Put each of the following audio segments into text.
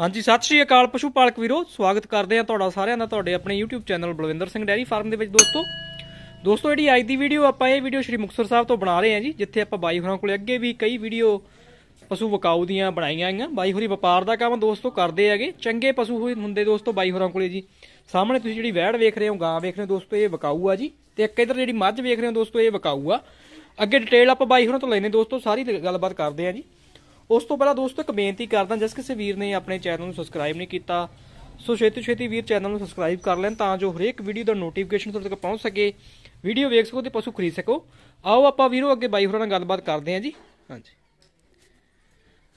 ਹਾਂਜੀ ਸਤਿ ਸ਼੍ਰੀ ਅਕਾਲ ਪਸ਼ੂ ਪਾਲਕ ਵੀਰੋ ਸਵਾਗਤ ਕਰਦੇ ਆ ਤੁਹਾਡਾ ਸਾਰਿਆਂ ਦਾ ਤੁਹਾਡੇ ਆਪਣੇ YouTube channel Balwinder Singh dairy farm ਦੇ ਵਿੱਚ ਦੋਸਤੋ ਦੋਸਤੋ ਜਿਹੜੀ ਅੱਜ ਦੀ ਵੀਡੀਓ ਆਪਾਂ ਇਹ ਵੀਡੀਓ ਸ਼੍ਰੀ ਮੁਕਸਰ ਸਾਹਿਬ ਤੋਂ ਬਣਾ ਰਹੇ ਆ ਜੀ ਜਿੱਥੇ ਆਪਾਂ ਬਾਈ ਹੋਰਾਂ ਕੋਲੇ ਅੱਗੇ ਵੀ ਕਈ ਵੀਡੀਓ ਪਸ਼ੂ ਵਕਾਊ ਦੀਆਂ ਬਣਾਈਆਂ ਆਈਆਂ ਬਾਈ ਹੋਰੀ ਵਪਾਰ ਦਾ ਕੰਮ ਦੋਸਤੋ ਕਰਦੇ ਹੈਗੇ ਚੰਗੇ ਪਸ਼ੂ ਹੁੰਦੇ ਦੋਸਤੋ ਬਾਈ ਹੋਰਾਂ ਕੋਲੇ ਜੀ ਸਾਹਮਣੇ ਤੁਸੀਂ ਜਿਹੜੀ ਵੈੜ ਵੇਖ ਰਹੇ ਹੋ ਗਾਂ ਵੇਖ ਰਹੇ ਹੋ ਦੋਸਤੋ ਇਹ ਵਕਾਊ ਆ ਜੀ ਤੇ ਇੱਕ ਇਧਰ ਜਿਹੜੀ ਮੱਝ ਵੇਖ ਰਹੇ ਹੋ ਦੋਸਤੋ ਇਹ ਵਕਾਊ ਆ ਅੱਗੇ ਡਿਟੇਲ ਆਪਾਂ ਬਾਈ ਹੋਰਾਂ ਤੋਂ ਲੈਨੇ ਦੋਸਤੋ ਸਾਰੀ ਗੱਲਬਾਤ ਕਰਦੇ ਆ ਜੀ ਉਸ ਤੋਂ ਪਹਿਲਾਂ ਦੋਸਤੋ ਇੱਕ ਬੇਨਤੀ ਕਰਦਾ ਜਿਸ ਕਿਸੇ ਵੀਰ ਨੇ ਆਪਣੇ ਚੈਨਲ ਨੂੰ ਸਬਸਕ੍ਰਾਈਬ ਨਹੀਂ ਕੀਤਾ ਸੋ ਛੇਤੀ ਛੇਤੀ ਵੀਰ ਚੈਨਲ ਨੂੰ ਸਬਸਕ੍ਰਾਈਬ ਕਰ ਲੈਣ ਤਾਂ ਜੋ ਹਰੇਕ ਵੀਡੀਓ ਦਾ ਨੋਟੀਫਿਕੇਸ਼ਨ ਤੁਹਾਡੇ ਤੱਕ ਪਹੁੰਚ ਸਕੇ ਵੀਡੀਓ ਵੇਖ ਸਕੋ ਤੇ ਪਸ਼ੂ ਖਰੀਦ ਸਕੋ ਆਓ ਆਪਾਂ ਵੀਰੋ ਅੱਗੇ ਬਾਈ ਹੋਰਾਂ ਨਾਲ ਗੱਲਬਾਤ ਕਰਦੇ ਹਾਂ ਜੀ ਹਾਂਜੀ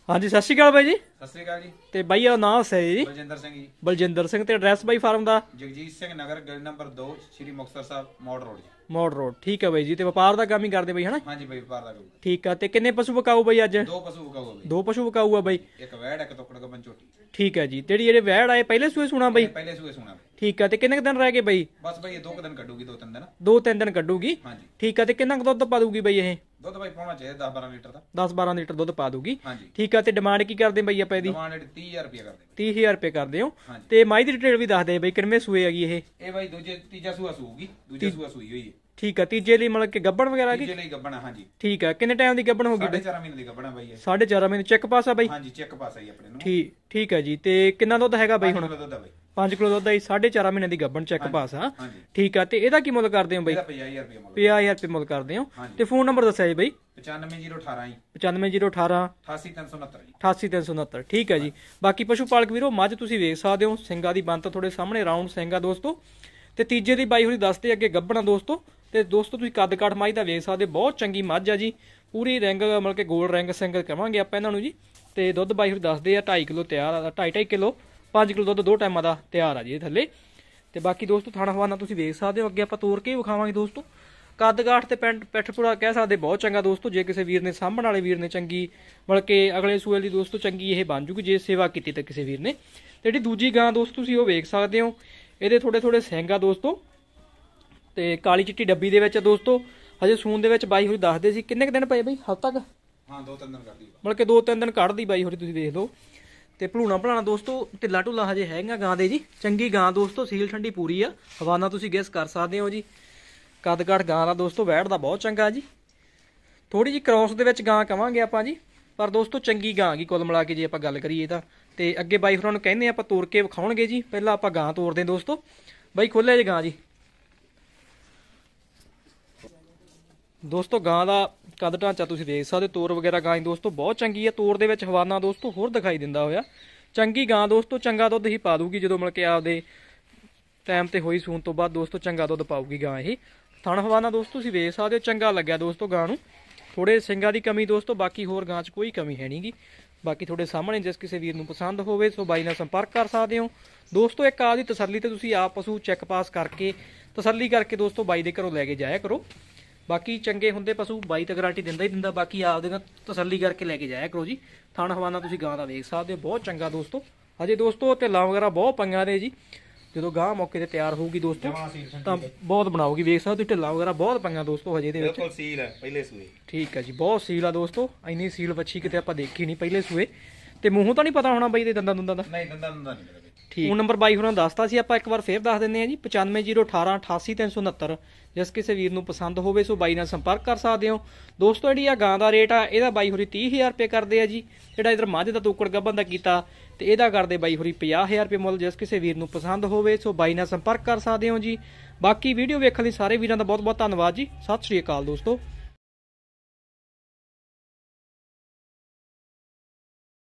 ਹਾਂਜੀ ਸਤਿ ਸ਼੍ਰੀ ਅਕਾਲ ਬਾਈ ਜੀ ਸਤਿ ਸ਼੍ਰੀ ਅਕਾਲ ਜੀ ਤੇ ਬਾਈ ਦਾ ਨਾਮ ਹੈ ਜੀ ਬਲਜਿੰਦਰ ਸਿੰਘ ਜੀ ਬਲਜਿੰਦਰ ਸਿੰਘ ਤੇ ਐਡਰੈਸ ਬਾਈ ਫਾਰਮ ਦਾ ਜਗਜੀਤ ਸਿੰਘ ਨਗਰ ਗਲੀ ਨੰਬਰ 2 ਸ਼੍ਰੀ ਮੁਕਤਸਰ ਸਾਹਿਬ ਮੋੜ ਰੋਡ ਜੀ ਮੋੜ ਰੋਡ ਠੀਕ ਹੈ ਬਾਈ ਜੀ ਤੇ ਵਪਾਰ ਦਾ ਕੰਮ ਹੀ ਕਰਦੇ ਬਾਈ ਹਨਾ ਹਾਂਜੀ ਬਾਈ ਵਪਾਰ ਦਾ ਕੰਮ ਠੀਕ ਆ ਤੇ ਕਿੰਨੇ ਪਸ਼ੂ ਵਕਾਉ ਬਾਈ ਅੱਜ ਦੋ ਪਸ਼ੂ ਵਕਾਉ ਬਾਈ ਦੋ ਪਸ਼ੂ ਵਕਾਉ ਆ ਬਾਈ ਇੱਕ ਵੈੜ ਇੱਕ ਟੁਕੜ ਕਬਨ ਚੋਟੀ ਠੀਕ ਹੈ ਜੀ ਤੇੜੀ ਜਿਹੜੇ ਵੈੜ ਆਏ ਪਹਿਲੇ ਸੂਏ ਸੁਣਾ ਬਾਈ ਪਹਿਲੇ ਸੂਏ ਸੁਣਾ ਠੀਕ ਆ ਤੇ ਕਿੰਨੇ ਦਿਨ ਰਹਿ ਗਏ ਬਾਈ ਬਸ ਬਾਈ ਇਹ ਦੋ ਦਿਨ ਕੱਢੂਗੀ ਦੋ ਤਿੰਨ ਦਿਨ ਦੋ ਤਿੰਨ ਦਿਨ ਕੱਢੂਗੀ ਠੀਕ ਆ ਤੇ ਕਿੰਨਾ ਕੁ ਦੁੱਧ ਪਾ ਦੂਗੀ ਬਾਈ ਇਹ ਦੁੱਧ ਬਾਈ ਪਾਉਣਾ ਚਾਹੀਦਾ 10 12 ਲੀਟਰ ਦਾ 10 12 ਲੀਟਰ ਦੁੱਧ ਪਾ ਦੂਗੀ ਠੀਕ ਆ ਤੇ ਡਿਮਾਂਡ ਕੀ ਕਰਦੇ ਬਈ ਆਪਾਂ ਇਹਦੀ ਡਿਮਾਂਡ 30000 ਰੁਪਏ ਕਰਦੇ 30000 ਰੁਪਏ ਕਰਦੇ ਹਾਂ ਤੇ ਮਾਈ ਦੀ ਡਿਟੇਲ ਵੀ ਦੱਸ ਦੇ ਬਈ ਕਿੰਨੇ ਸੂਏ ਗਈ ਇਹ ਇਹ ਬਾਈ ਦੂਜੇ ਤੀਜਾ ਸੂਆ ਸੂਗੀ ਦੂਜਾ ਸੂਆ ਸੂਈ ਹੋਈ ਹੈ ਠੀਕ ਆ ਤੀਜੇ ਲਈ ਮਤਲਬ ਕਿ ਗੱਬਣ ਵਗੈਰਾ ਕੀ ਤੀਜੇ ਲਈ ਗੱਬਣ ਹਾਂਜੀ ਠੀਕ ਆ ਕਿੰਨੇ ਟਾਈਮ ਦੀ ਗੱਬਣ ਹੋਗੀ 4.5 ਮਹੀਨੇ ਦੀ ਗੱਬਣ ਬਾਈ ਇਹ 4.5 ਮਹੀਨੇ ਚੈੱਕ ਪਾਸ ਆ ਬਾਈ ਹਾਂਜੀ ਚੈੱਕ ਪਾਸ ਆ ਜੀ ਆਪਣੇ ਨੂੰ ਠੀਕ ਠੀਕ ਆ ਜੀ ਤੇ ਕਿੰਨਾ ਦੁੱਧ ਹੈਗਾ ਬਾਈ ਹੁਣ ਦੁੱਧ ਆ ਬਾਈ 5 ਕਿਲੋ ਦੁੱਧ ਦੀ 4.5 ਮਹੀਨੇ ਦੀ ਗੱਭਣ ਚੈੱਕ ਪਾਸ ਆ ਠੀਕ ਆ ਤੇ ਇਹਦਾ ਕੀ ਮੁੱਲ ਕਰਦੇ ਹੋ ਬਾਈ 50000 ਰੁਪਏ ਮੁੱਲ 50000 ਰੁਪਏ ਮੁੱਲ ਕਰਦੇ ਹੋ ਤੇ ਫੋਨ ਨੰਬਰ ਦੱਸਿਆ ਜੀ ਬਾਈ 95018 ਜੀ 95018 88369 88369 ਠੀਕ ਹੈ ਜੀ ਬਾਕੀ ਪਸ਼ੂ ਪਾਲਕ ਵੀਰੋ ਮੱਝ ਤੁਸੀਂ ਵੇਖ ਸਕਦੇ ਹੋ ਸਿੰਘਾਂ ਦੀ ਬੰਤ ਥੋੜੇ ਸਾਹਮਣੇ ਰਾਉਂਡ ਸਿੰਘਾ ਦੋਸਤੋ ਤੇ ਤੀਜੇ ਦੀ ਬਾਈ ਹੋਰੀ ਦੱਸਦੇ ਅੱਗੇ ਗੱਬਣਾ ਦੋਸਤੋ ਤੇ ਦੋਸਤੋ ਤੁਸੀਂ ਕੱਦ ਕਾਠ ਮਾਈ ਦਾ ਵੇਖ ਸਕਦੇ ਬਹੁਤ ਚੰਗੀ ਮੱਝ ਆ ਜੀ ਪੂਰੀ ਰੰਗ ਮਤਲਬ ਕਿ ਗੋਲ ਰੰਗ ਸਿੰਗਲ ਕਹਾਂਗੇ ਆਪਾਂ ਇਹਨਾਂ ਨੂੰ ਜੀ ਤੇ ਦੁੱਧ ਬਾਈ ਹੋਰੀ ਦੱਸਦੇ ਆ 2.5 ਕਿਲੋ ਤਿਆਰ ਆ 2.5 ਕਿਲੋ 5 ਕਿਲੋ ਦੁੱਧ ਦੋ ਟਾਈਮਾਂ ਦਾ ਤਿਆਰ ਆ ਜੀ ਇਹ ਥੱਲੇ ਤੇ ਬਾਕੀ ਦੋਸਤੋ ਥਾਣਾ ਹਵਾਨਾ ਤੁਸੀਂ ਵੇਖ ਸਕਦੇ ਹੋ ਅੱਗੇ ਆਪਾਂ ਤੋਰ ਕੇ ਵਿਖਾਵਾਂਗੇ ਦੋਸਤੋ ਕੱਦਗਾਠ ਤੇ ਪੈਂਟ ਪੈਠਪੁਰਾ ਕਹਿ ਸਕਦੇ ਬਹੁਤ ਚੰਗਾ ਦੋਸਤੋ ਜੇ ਕਿਸੇ ਵੀਰ ਨੇ ਸਾਂਭਣ ਵਾਲੇ ਵੀਰ ਨੇ ਚੰਗੀ ਬਲਕੇ ਅਗਲੇ ਸੂਏ ਦੀ ਦੋਸਤੋ ਚੰਗੀ ਇਹ ਬਣ ਜੂਗੀ ਜੇ ਸੇਵਾ ਕੀਤੀ ਤਾਂ ਕਿਸੇ ਵੀਰ ਨੇ ਤੇ ਜਿਹੜੀ ਦੂਜੀ ਗਾਂ ਦੋਸਤੋ ਤੁਸੀਂ ਉਹ ਵੇਖ ਸਕਦੇ ਹੋ ਇਹਦੇ ਥੋੜੇ ਥੋੜੇ ਸਿੰਗ ਆ ਦੋਸਤੋ ਤੇ ਕਾਲੀ ਚਿੱਟੀ ਡੱਬੀ ਦੇ ਵਿੱਚ ਦੋਸਤੋ ਹਜੇ ਸੂਨ ਦੇ ਵਿੱਚ ਬਾਈ ਹੋਰੀ ਦੱਸਦੇ ਸੀ ਕਿੰਨੇ ਕ ਦਿਨ ਪਏ ਬਈ ਹਫਤਾ ਤੱਕ ਹਾਂ ਦੋ ਤਿੰਨ ਦਿਨ ਕੱਢਦੀ ਬਲਕੇ ਦੋ ਤਿੰਨ ਦਿਨ ਕੱਢਦੀ ਬਾਈ ਹੋਰੀ ਤੁਸੀਂ ਦੇਖ ਲਓ ਤੇ ਭਲੂਣਾ ਭਲਾਣਾ ਦੋਸਤੋ ਢਿੱਲਾ ਢੁੱਲਾ ਹਜੇ ਹੈਗਾ ਗਾਂ ਦੇ ਜੀ ਚੰਗੀ ਗਾਂ ਦੋਸਤੋ ਸੀਲ ਠੰਡੀ ਪੂਰੀ ਆ ਹਵਾਨਾ ਤੁਸੀਂ ਗੈਸ ਕਰ ਸਕਦੇ ਹੋ ਜੀ ਕੱਦ ਕੱਟ ਗਾਂ ਦਾ ਦੋਸਤੋ ਵੈੜ ਦਾ ਬਹੁਤ ਚੰਗਾ ਜੀ ਥੋੜੀ ਜੀ ਕ੍ਰੋਸ ਦੇ ਵਿੱਚ ਗਾਂ ਕਵਾਂਗੇ ਆਪਾਂ ਜੀ ਪਰ ਦੋਸਤੋ ਚੰਗੀ ਗਾਂ ਗੀ ਕੁੱਲ ਮਿਲਾ ਕੇ ਜੇ ਆਪਾਂ ਗੱਲ ਕਰੀਏ ਤਾਂ ਤੇ ਅੱਗੇ ਬਾਈ ਹੋਰਾਂ ਨੂੰ ਕਹਿੰਦੇ ਆਪਾਂ ਤੋੜ ਕੇ ਵਿਖਾਉਣਗੇ ਜੀ ਪਹਿਲਾਂ ਆਪਾਂ ਗਾਂ ਤੋੜਦੇ ਦੋਸਤੋ ਬਾਈ ਖੋਲੇ ਜੀ ਗਾਂ ਜੀ ਦੋਸਤੋ ਗਾਂ ਦਾ ਕੱਦ ਢਾਂਚਾ ਤੁਸੀਂ ਦੇਖ ਸਕਦੇ ਤੋਰ ਵਗੈਰਾ ਗਾਂ ਦੋਸਤੋ ਬਹੁਤ ਚੰਗੀ ਹੈ ਤੋਰ ਦੇ ਵਿੱਚ ਹਵਾਨਾ ਦੋਸਤੋ ਹੋਰ ਦਿਖਾਈ ਦਿੰਦਾ ਹੋਇਆ ਚੰਗੀ ਗਾਂ ਦੋਸਤੋ ਚੰਗਾ ਦੁੱਧ ਹੀ ਪਾ ਦੂਗੀ ਜਦੋਂ ਮਿਲ ਕੇ ਆਪਦੇ ਟਾਈਮ ਤੇ ਹੋਈ ਸੂਣ ਤੋਂ ਬਾਅਦ ਦੋਸਤੋ ਚੰਗਾ ਦੁੱਧ ਪਾਊਗੀ ਗਾਂ ਇਹ ਥਣ ਹਵਾਨਾ ਦੋਸਤੋ ਤੁਸੀਂ ਵੇਖ ਸਕਦੇ ਹੋ ਚੰਗਾ ਲੱਗਿਆ ਦੋਸਤੋ ਗਾਂ ਨੂੰ ਥੋੜੇ ਸਿੰਘਾਂ ਦੀ ਕਮੀ ਦੋਸਤੋ ਬਾਕੀ ਹੋਰ ਗਾਂ 'ਚ ਕੋਈ ਕਮੀ ਹੈ ਨਹੀਂਗੀ ਬਾਕੀ ਤੁਹਾਡੇ ਸਾਹਮਣੇ ਜਿਸ ਕਿਸੇ ਵੀਰ ਨੂੰ ਪਸੰਦ ਹੋਵੇ ਸੋ ਬਾਈ ਨਾਲ ਸੰਪਰਕ ਕਰ ਸਕਦੇ ਹੋ ਦੋਸਤੋ ਇੱਕ ਆਦੀ ਤਸੱਲੀ ਤੇ ਤੁਸੀਂ ਆਪ ਪਸ਼ੂ ਚੈੱਕ ਪਾਸ ਕਰਕੇ ਤਸੱਲੀ ਕਰਕੇ ਦੋਸਤੋ ਬਾਈ ਦੇ ਘਰੋਂ ਲੈ ਕੇ ਜਾਇਆ ਕਰੋ ਬਾਕੀ ਚੰਗੇ ਹੁੰਦੇ ਪਸ਼ੂ ਬਾਈ ਤਾਂ ਗਾਰੰਟੀ ਦਿੰਦਾ ਹੀ ਦਿੰਦਾ ਬਾਕੀ ਆਪਦੇ ਨਾਲ ਤਸੱਲੀ ਕਰਕੇ ਲੈ ਕੇ ਜਾਇਆ ਕਰੋ ਜੀ ਥਣ ਹਵਾਨਾ ਤੁਸੀਂ ਗਾਂ ਦਾ ਵੇਖ ਸਕਦੇ ਹੋ ਬਹੁਤ ਚੰਗਾ ਦੋਸਤੋ ਹਜੇ ਦੋਸਤੋ ਤੇ ਲਾਂ ਵਗੈਰਾ ਬਹੁਤ ਪੰਗਾ ਨੇ ਜੀ ਜਦੋਂ ਗਾਂ ਮੌਕੇ ਤੇ ਤਿਆਰ ਹੋਊਗੀ ਦੋਸਤੋ ਤਾਂ ਬਹੁਤ ਬਣਾਉਗੀ ਵੇਖ ਸਕਦੇ ਹੋ ਢਿੱਲਾ ਵਗੈਰਾ ਬਹੁਤ ਪੰਗਾ ਦੋਸਤੋ ਹਜੇ ਦੇ ਵਿੱਚ ਬਿਲਕੁਲ ਸੀਲ ਹੈ ਪਹਿਲੇ ਸੂਏ ਠੀਕ ਹੈ ਜੀ ਬਹੁਤ ਸੀਲ ਆ ਦੋਸਤੋ ਇੰਨੀ ਸੀਲ ਵੱਛੀ ਕਿਤੇ ਆਪਾਂ ਦੇਖੀ ਨਹੀਂ ਪਹਿਲੇ ਸੂਏ ਤੇ ਮੂੰਹੋਂ ਤਾਂ ਨਹੀਂ ਪਤਾ ਹੋਣਾ ਬਾਈ ਦੇ ਦੰਦਾਂ ਦੰਦਾਂ ਦਾ ਨਹੀਂ ਦੰਦਾਂ ਦੰਦਾਂ ਨਹੀਂ ਫੋਨ ਨੰਬਰ ਬਾਈ ਹੋਣਾ ਦੱਸਤਾ ਸੀ ਆਪਾਂ ਇੱਕ ਵਾਰ ਫੇਰ ਦੱਸ ਦਿੰਦੇ ਆ ਜੀ 9501888369 ਜਿਸ ਕਿਸੇ ਵੀਰ ਨੂੰ ਪਸੰਦ ਹੋਵੇ ਸੋ ਬਾਈ ਨਾਲ ਸੰਪਰਕ ਕਰ ਸਕਦੇ ਹੋ ਦੋਸਤੋ ਜਿਹੜੀ ਆ ਗਾਂ ਦਾ ਰੇਟ ਆ ਇਹਦਾ ਬਾਈ ਹੋਰੀ 30000 ਰੁਪਏ ਕਰਦੇ ਆ ਜੀ ਜਿਹੜਾ ਇਧਰ ਮੱਝ ਦਾ ਤੋਕੜ ਗੱਬਨ ਦਾ ਕੀਤਾ ਤੇ ਇਹਦਾ ਕਰਦੇ ਬਾਈ ਹੋਰੀ 50000 ਰੁਪਏ ਮੁੱਲ ਜਿਸ ਕਿਸੇ ਵੀਰ ਨੂੰ ਪਸੰਦ ਹੋਵੇ ਸੋ ਬਾਈ ਨਾਲ ਸੰਪਰਕ ਕਰ ਸਕਦੇ ਹੋ ਜੀ ਬਾਕੀ ਵੀਡੀਓ ਵੇਖਣ ਲਈ ਸਾਰੇ ਵੀਰਾਂ ਦਾ ਬਹੁਤ ਬਹੁਤ ਧੰਨਵਾਦ ਜੀ ਸਤਿ ਸ਼੍ਰੀ ਅਕਾਲ ਦੋਸਤੋ